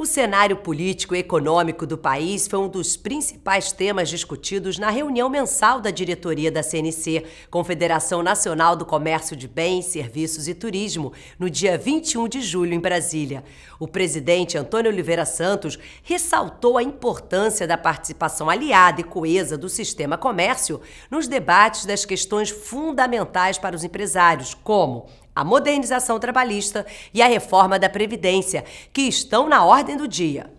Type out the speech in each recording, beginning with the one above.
O cenário político e econômico do país foi um dos principais temas discutidos na reunião mensal da diretoria da CNC, Confederação Nacional do Comércio de Bens, Serviços e Turismo, no dia 21 de julho em Brasília. O presidente Antônio Oliveira Santos ressaltou a importância da participação aliada e coesa do sistema comércio nos debates das questões fundamentais para os empresários, como a modernização trabalhista e a reforma da Previdência, que estão na ordem do dia.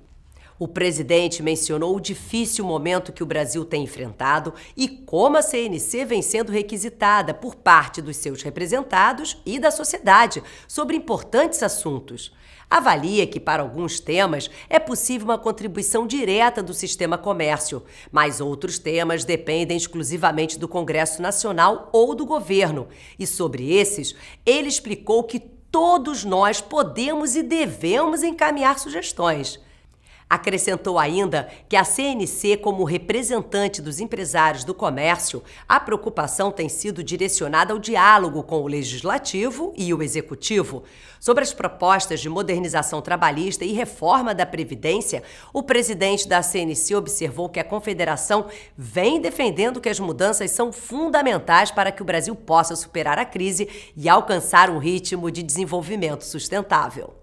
O presidente mencionou o difícil momento que o Brasil tem enfrentado e como a CNC vem sendo requisitada por parte dos seus representados e da sociedade sobre importantes assuntos. Avalia que, para alguns temas, é possível uma contribuição direta do sistema comércio, mas outros temas dependem exclusivamente do Congresso Nacional ou do governo. E sobre esses, ele explicou que todos nós podemos e devemos encaminhar sugestões. Acrescentou ainda que a CNC, como representante dos empresários do comércio, a preocupação tem sido direcionada ao diálogo com o legislativo e o executivo. Sobre as propostas de modernização trabalhista e reforma da Previdência, o presidente da CNC observou que a Confederação vem defendendo que as mudanças são fundamentais para que o Brasil possa superar a crise e alcançar um ritmo de desenvolvimento sustentável.